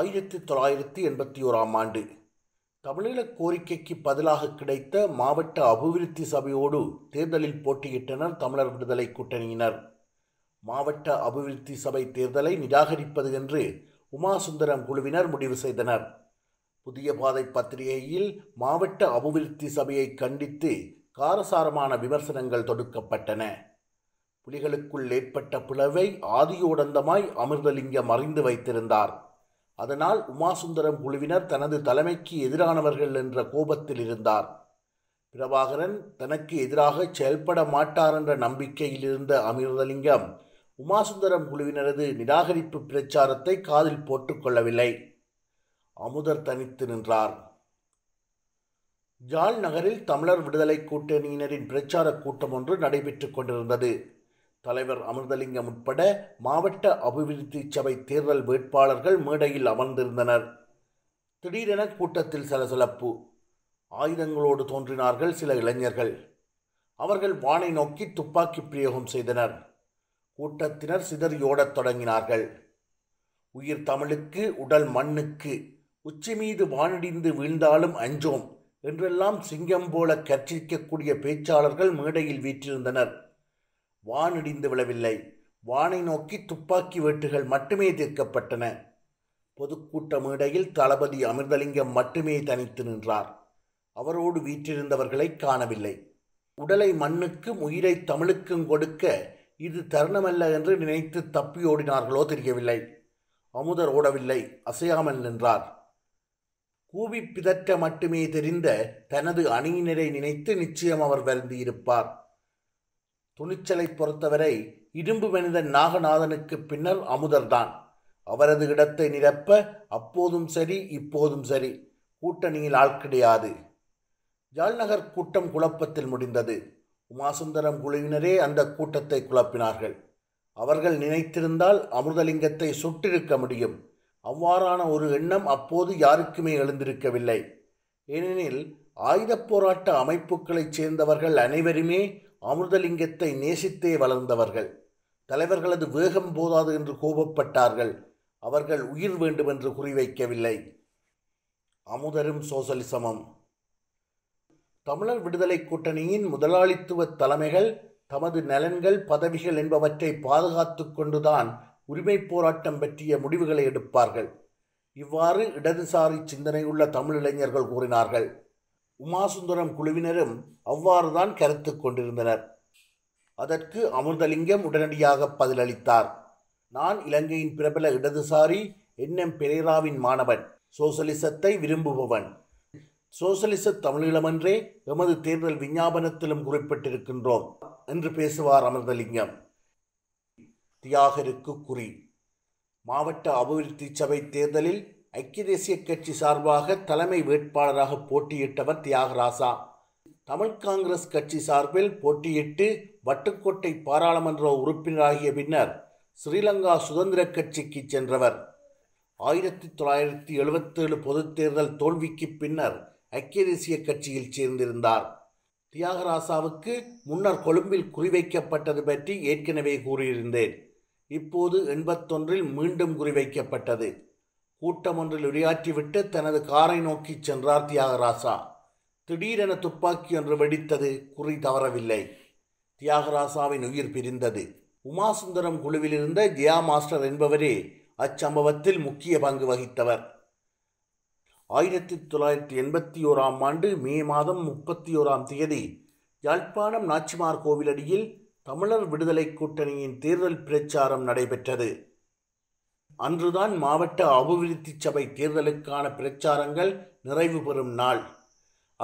ஆயிரத்தி தொள்ளாயிரத்தி எண்பத்தி ஓராம் ஆண்டு தமிழீழ கோரிக்கைக்கு பதிலாக கிடைத்த மாவட்ட அபிவிருத்தி சபையோடு தேர்தலில் போட்டியிட்டனர் தமிழர் விடுதலை கூட்டணியினர் மாவட்ட அபிவிருத்தி சபை தேர்தலை நிராகரிப்பது என்று உமாசுந்தரம் குழுவினர் முடிவு செய்தனர் புதிய பாதை பத்திரிகையில் மாவட்ட அபிவிருத்தி சபையை கண்டித்து காரசாரமான விமர்சனங்கள் தொடுக்கப்பட்டன புலிகளுக்குள் ஏற்பட்ட பிளவை ஆதியோடந்தமாய் அமிர்தலிங்கம் அறிந்து வைத்திருந்தார் அதனால் உமாசுந்தரம் குழுவினர் தனது தலைமைக்கு எதிரானவர்கள் என்ற கோபத்தில் இருந்தார் பிரபாகரன் தனக்கு எதிராக செயல்பட மாட்டார் என்ற நம்பிக்கையில் இருந்த அமிர்தலிங்கம் உமாசுந்தரம் குழுவினரது நிராகரிப்பு பிரச்சாரத்தை காதில் போட்டுக்கொள்ளவில்லை அமுதர் தனித்து நின்றார் ஜால் நகரில் தமிழர் விடுதலை கூட்டணியினரின் பிரச்சாரக் கூட்டம் ஒன்று நடைபெற்று கொண்டிருந்தது தலைவர் அமிர்தலிங்கம் உட்பட மாவட்ட அபிவிருத்தி சபை தேர்தல் வேட்பாளர்கள் மேடையில் அமர்ந்திருந்தனர் திடீரென கூட்டத்தில் சலசலப்பு ஆயுதங்களோடு தோன்றினார்கள் சில இளைஞர்கள் அவர்கள் வானை நோக்கி துப்பாக்கி பிரயோகம் செய்தனர் கூட்டத்தினர் சிதறியோடத் தொடங்கினார்கள் உயிர் தமிழுக்கு உடல் மண்ணுக்கு உச்சி மீது வானடிந்து வீழ்ந்தாலும் அஞ்சோம் என்றெல்லாம் சிங்கம் போல கற்றிக்கக்கூடிய பேச்சாளர்கள் மேடையில் வீற்றிருந்தனர் வானிடிந்து விழவில்லை வானை நோக்கி துப்பாக்கி வேட்டுகள் மட்டுமே தீர்க்கப்பட்டன பொதுக்கூட்ட மேடையில் தளபதி அமிர்தலிங்கம் மட்டுமே தனித்து நின்றார் அவரோடு வீற்றிருந்தவர்களை காணவில்லை உடலை மண்ணுக்கும் உயிரை தமிழுக்கும் கொடுக்க இது தருணமல்ல என்று நினைத்து தப்பி ஓடினார்களோ தெரியவில்லை அமுதர் ஓடவில்லை அசையாமல் நின்றார் கூவி பிதற்ற மட்டுமே தெரிந்த தனது அணியினரை நினைத்து நிச்சயம் அவர் வருந்தியிருப்பார் துணிச்சலை பொறுத்தவரை இரும்பு மனிதன் நாகநாதனுக்கு பின்னர் அமுதர்தான் அவரது இடத்தை நிரப்ப அப்போதும் சரி இப்போதும் சரி கூட்டணியில் ஆள் கிடையாது ஜால்நகர் கூட்டம் குழப்பத்தில் முடிந்தது உமாசுந்தரம் குழுவினரே அந்த கூட்டத்தை குழப்பினார்கள் அவர்கள் நினைத்திருந்தால் அமிர்தலிங்கத்தை சுட்டிருக்க முடியும் அவ்வாறான ஒரு எண்ணம் அப்போது யாருக்குமே எழுந்திருக்கவில்லை ஏனெனில் ஆயுதப் போராட்ட அமைப்புகளைச் சேர்ந்தவர்கள் அனைவருமே அமிர்தலிங்கத்தை நேசித்தே வளர்ந்தவர்கள் தலைவர்களது வேகம் போதாது என்று கோபப்பட்டார்கள் அவர்கள் உயிர் வேண்டும் என்று குறிவைக்கவில்லை அமுதரும் சோசலிசமம் தமிழர் விடுதலை கூட்டணியின் முதலாளித்துவ தலைமைகள் தமது நலன்கள் பதவிகள் என்பவற்றை பாதுகாத்து கொண்டுதான் உரிமை போராட்டம் பற்றிய முடிவுகளை எடுப்பார்கள் இவ்வாறு இடதுசாரி சிந்தனையுள்ள தமிழ் இளைஞர்கள் கூறினார்கள் உமாசுந்தரம் குழுவினரும் அவ்வாறுதான் கருத்து கொண்டிருந்தனர் அதற்கு அமிர்தலிங்கம் உடனடியாக பதிலளித்தார் நான் இலங்கையின் பிரபல இடதுசாரி என் எம் பெரேராவின் மாணவன் சோசலிசத்தை விரும்புபவன் சோசலிச தமிழீழமன்றே எமது தேர்தல் விஞ்ஞாபனத்திலும் குறிப்பிட்டிருக்கின்றோம் என்று பேசுவார் அமிர்தலிங்கம் தியாகருக்கு குறி மாவட்ட அபிவிருத்தி சபை தேர்தலில் ஐக்கிய தேசிய கட்சி சார்பாக தலைமை வேட்பாளராக போட்டியிட்டவர் தியாகராசா தமிழ் காங்கிரஸ் கட்சி சார்பில் போட்டியிட்டு வட்டுக்கோட்டை பாராளுமன்ற உறுப்பினராகிய பின்னர் ஸ்ரீலங்கா சுதந்திர கட்சிக்கு சென்றவர் ஆயிரத்தி தொள்ளாயிரத்தி எழுபத்தேழு பொதுத் தேர்தல் தோல்விக்கு பின்னர் ஐக்கிய தேசிய கட்சியில் சேர்ந்திருந்தார் தியாகராசாவுக்கு முன்னர் கொழும்பில் குறிவைக்கப்பட்டது பற்றி ஏற்கனவே கூறியிருந்தேன் இப்போது எண்பத்தொன்றில் மீண்டும் குறிவைக்கப்பட்டது கூட்டம் ஒன்றில் உரையாற்றிவிட்டு தனது காரை நோக்கிச் சென்றார் தியாகராசா திடீரென துப்பாக்கி ஒன்று வெடித்தது குறி தவறவில்லை தியாகராசாவின் உயிர் பிரிந்தது உமாசுந்தரம் குழுவிலிருந்த ஜியா மாஸ்டர் என்பவரே அச்சம்பவத்தில் முக்கிய பங்கு வகித்தவர் ஆயிரத்தி தொள்ளாயிரத்தி எண்பத்தி ஓராம் ஆண்டு மே மாதம் முப்பத்தி ஓராம் தேதி யாழ்ப்பாணம் நாச்சிமார் கோவிலடியில் தமிழர் விடுதலை கூட்டணியின் தேர்தல் பிரச்சாரம் நடைபெற்றது அன்றுதான் மாவட்ட அபிவிருத்தி சபை தேர்தலுக்கான பிரச்சாரங்கள் நிறைவு பெறும் நாள்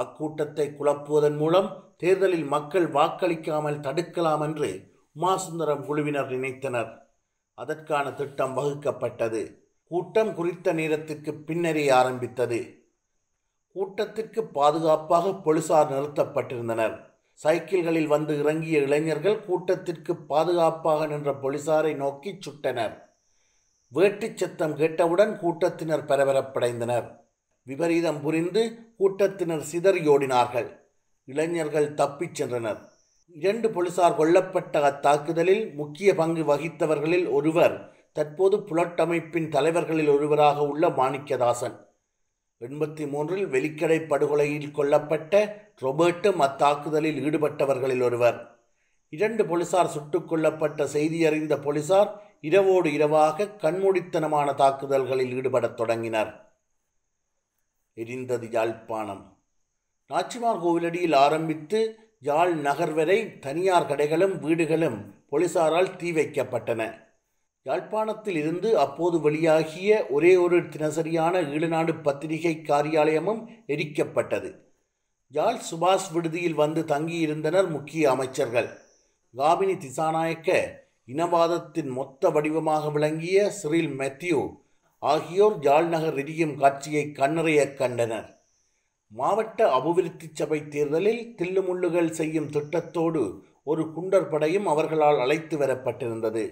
அக்கூட்டத்தை குழப்புவதன் மூலம் தேர்தலில் மக்கள் வாக்களிக்காமல் தடுக்கலாம் என்று உமாசுந்தரம் குழுவினர் நினைத்தனர் அதற்கான திட்டம் வகுக்கப்பட்டது கூட்டம் குறித்த நேரத்துக்கு பின்னரே ஆரம்பித்தது கூட்டத்திற்கு பாதுகாப்பாக போலீசார் நிறுத்தப்பட்டிருந்தனர் சைக்கிள்களில் வந்து இறங்கிய இளைஞர்கள் கூட்டத்திற்கு பாதுகாப்பாக நின்ற போலீசாரை நோக்கி சுட்டனர் வேட்டுச் சத்தம் கேட்டவுடன் கூட்டத்தினர் பரபரப்படைந்தனர் விபரீதம் புரிந்து கூட்டத்தினர் சிதறியோடினார்கள் இளைஞர்கள் தப்பிச் சென்றனர் இரண்டு போலீசார் கொல்லப்பட்ட அத்தாக்குதலில் முக்கிய பங்கு வகித்தவர்களில் ஒருவர் தற்போது புலட்டமைப்பின் தலைவர்களில் ஒருவராக உள்ள மாணிக்கதாசன் எண்பத்தி மூன்றில் வெலிக்கடை படுகொலையில் கொல்லப்பட்ட ரொபர்ட்டும் அத்தாக்குதலில் ஈடுபட்டவர்களில் ஒருவர் இரண்டு போலீசார் சுட்டுக் கொல்லப்பட்ட செய்தியறிந்த போலீசார் இரவோடு இரவாக கண்மூடித்தனமான தாக்குதல்களில் ஈடுபடத் தொடங்கினர் எரிந்தது யாழ்ப்பாணம் நாச்சிமார் கோவிலடியில் ஆரம்பித்து யாழ் நகர் வரை தனியார் கடைகளும் வீடுகளும் போலீசாரால் தீ வைக்கப்பட்டன யாழ்ப்பாணத்தில் இருந்து அப்போது வெளியாகிய ஒரே ஒரு தினசரியான ஈழநாடு பத்திரிகை காரியாலயமும் எரிக்கப்பட்டது யாழ் சுபாஷ் விடுதியில் வந்து தங்கியிருந்தனர் முக்கிய அமைச்சர்கள் காபினி திசாநாயக்க இனவாதத்தின் மொத்த வடிவமாக விளங்கிய சிறில் மெத்யூ ஆகியோர் ஜால்நகர் எரியும் காட்சியை கண்ணறைய கண்டனர் மாவட்ட அபிவிருத்தி சபை தேர்தலில் தில்லுமுள்ளுகள் செய்யும் திட்டத்தோடு ஒரு குண்டர் படையும் அவர்களால் அழைத்து வரப்பட்டிருந்தது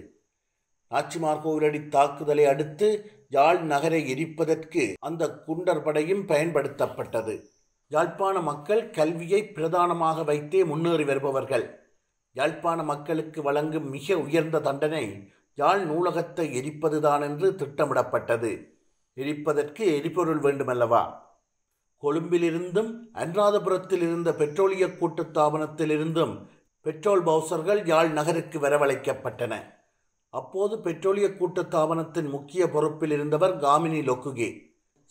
நாச்சிமார் கோவிலடி தாக்குதலை அடுத்து யாழ் நகரை எரிப்பதற்கு அந்த குண்டர் படையும் பயன்படுத்தப்பட்டது யாழ்ப்பாண மக்கள் கல்வியை பிரதானமாக வைத்தே முன்னேறி வருபவர்கள் யாழ்ப்பாண மக்களுக்கு வழங்கும் மிக உயர்ந்த தண்டனை யாழ் நூலகத்தை எரிப்பதுதான் என்று திட்டமிடப்பட்டது எரிப்பதற்கு எரிபொருள் வேண்டுமல்லவா கொழும்பிலிருந்தும் அன்ராதபுரத்தில் இருந்த பெட்ரோலிய கூட்டுத்தாபனத்திலிருந்தும் பெட்ரோல் பவுசர்கள் யாழ் நகருக்கு வரவழைக்கப்பட்டன அப்போது பெட்ரோலிய கூட்டுத்தாபனத்தின் முக்கிய பொறுப்பில் இருந்தவர் காமினி லொக்குகே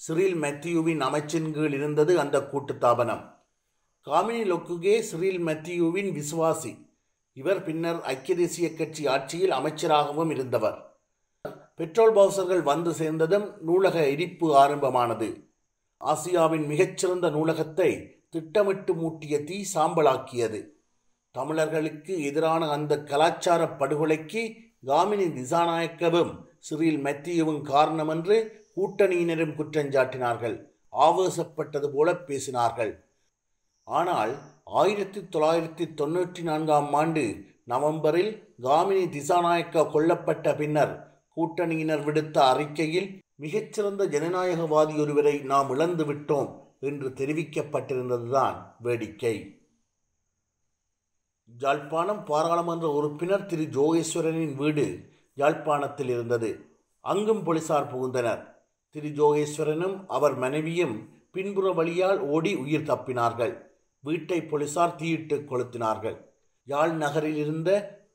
சிறில் மெத்தியூவின் அமைச்சின் கீழ் இருந்தது அந்த கூட்டுத்தாபனம் காமினி லொக்குகே சிறில் மெத்தியூவின் விசுவாசி இவர் பின்னர் ஐக்கிய தேசிய கட்சி ஆட்சியில் அமைச்சராகவும் இருந்தவர் பெட்ரோல் பவுசர்கள் வந்து சேர்ந்ததும் நூலக எரிப்பு ஆரம்பமானது ஆசியாவின் மிகச்சிறந்த நூலகத்தை திட்டமிட்டு மூட்டிய தீ சாம்பலாக்கியது தமிழர்களுக்கு எதிரான அந்த கலாச்சார படுகொலைக்கு காமினி திசாநாயக்கவும் சிறில் மெத்தியவும் காரணம் என்று கூட்டணியினரும் குற்றஞ்சாட்டினார்கள் ஆவேசப்பட்டது போல பேசினார்கள் ஆனால் ஆயிரத்தி தொள்ளாயிரத்தி தொன்னூற்றி நான்காம் ஆண்டு நவம்பரில் காமினி திசாநாயக்கா கொல்லப்பட்ட பின்னர் கூட்டணியினர் விடுத்த அறிக்கையில் மிகச்சிறந்த ஜனநாயகவாதி ஒருவரை நாம் இழந்து விட்டோம் என்று தெரிவிக்கப்பட்டிருந்ததுதான் வேடிக்கை யாழ்ப்பாணம் பாராளுமன்ற உறுப்பினர் திரு ஜோகேஸ்வரனின் வீடு யாழ்ப்பாணத்தில் இருந்தது அங்கும் போலீசார் புகுந்தனர் திரு ஜோகேஸ்வரனும் அவர் மனைவியும் பின்புற வழியால் ஓடி உயிர் தப்பினார்கள் வீட்டை போலீசார் தீயிட்டு கொளுத்தினார்கள் யாழ் நகரில் இருந்த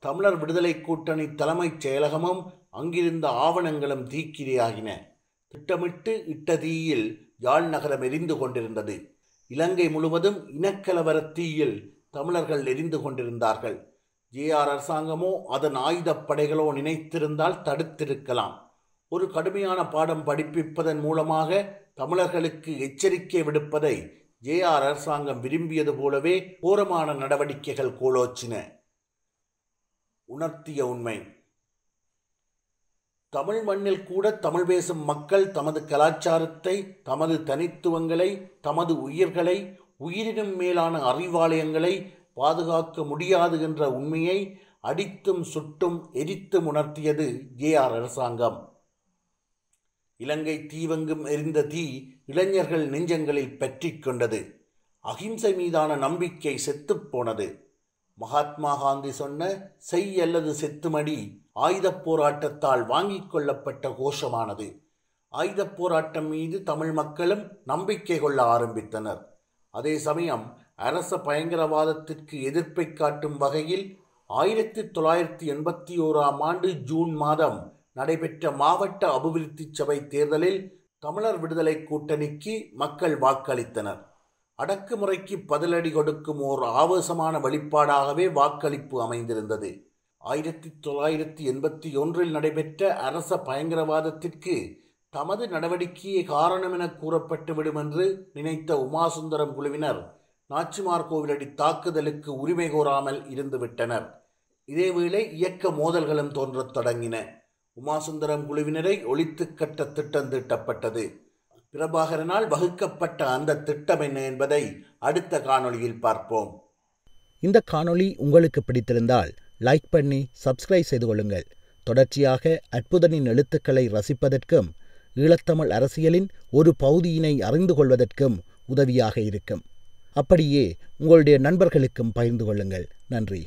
தமிழர் விடுதலை கூட்டணி தலைமைச் செயலகமும் அங்கிருந்த ஆவணங்களும் தீக்கிரையாகின திட்டமிட்டு இட்ட தீயில் யாழ் நகரம் எரிந்து கொண்டிருந்தது இலங்கை முழுவதும் இனக்கலவர தீயில் தமிழர்கள் எரிந்து கொண்டிருந்தார்கள் ஜேஆர் அரசாங்கமோ அதன் ஆயுதப்படைகளோ நினைத்திருந்தால் தடுத்திருக்கலாம் ஒரு கடுமையான பாடம் படிப்பிப்பதன் மூலமாக தமிழர்களுக்கு எச்சரிக்கை விடுப்பதை ஜே ஆர் அரசாங்கம் விரும்பியது போலவே கோரமான நடவடிக்கைகள் கோலோச்சின உணர்த்திய உண்மை தமிழ் மண்ணில் கூட தமிழ் பேசும் மக்கள் தமது கலாச்சாரத்தை தமது தனித்துவங்களை தமது உயிர்களை உயிரினும் மேலான அறிவாலயங்களை பாதுகாக்க முடியாது என்ற உண்மையை அடித்தும் சுட்டும் எரித்தும் உணர்த்தியது ஜேஆர் ஆர் அரசாங்கம் இலங்கை தீவங்கும் எரிந்த தீ இளைஞர்கள் நெஞ்சங்களில் பற்றி கொண்டது அகிம்சை மீதான நம்பிக்கை செத்துப்போனது மகாத்மா காந்தி சொன்ன செய் அல்லது செத்துமடி ஆயுதப் போராட்டத்தால் வாங்கிக் கொள்ளப்பட்ட கோஷமானது ஆயுதப் போராட்டம் மீது தமிழ் மக்களும் நம்பிக்கை கொள்ள ஆரம்பித்தனர் அதே சமயம் அரச பயங்கரவாதத்திற்கு எதிர்ப்பை காட்டும் வகையில் ஆயிரத்தி தொள்ளாயிரத்தி எண்பத்தி ஓராம் ஆண்டு ஜூன் மாதம் நடைபெற்ற மாவட்ட அபிவிருத்தி சபை தேர்தலில் தமிழர் விடுதலை கூட்டணிக்கு மக்கள் வாக்களித்தனர் அடக்குமுறைக்கு பதிலடி கொடுக்கும் ஓர் ஆவேசமான வழிபாடாகவே வாக்களிப்பு அமைந்திருந்தது ஆயிரத்தி தொள்ளாயிரத்தி எண்பத்தி ஒன்றில் நடைபெற்ற அரச பயங்கரவாதத்திற்கு தமது நடவடிக்கையே காரணம் என விடும் என்று நினைத்த உமாசுந்தரம் குழுவினர் நாச்சிமார் கோவிலடி தாக்குதலுக்கு உரிமை கோராமல் இருந்துவிட்டனர் இதேவேளை இயக்க மோதல்களும் தோன்றத் தொடங்கின உமாசுந்தரம் குழுவினரை ஒழித்து கட்ட திட்டம் தீட்டப்பட்டது பிரபாகரனால் வகுக்கப்பட்ட அந்த திட்டம் என்ன என்பதை அடுத்த காணொளியில் பார்ப்போம் இந்த காணொளி உங்களுக்கு பிடித்திருந்தால் லைக் பண்ணி சப்ஸ்கிரைப் செய்து கொள்ளுங்கள் தொடர்ச்சியாக அற்புதனின் எழுத்துக்களை ரசிப்பதற்கும் ஈழத்தமிழ் அரசியலின் ஒரு பகுதியினை அறிந்து கொள்வதற்கும் உதவியாக இருக்கும் அப்படியே உங்களுடைய நண்பர்களுக்கும் பகிர்ந்து கொள்ளுங்கள் நன்றி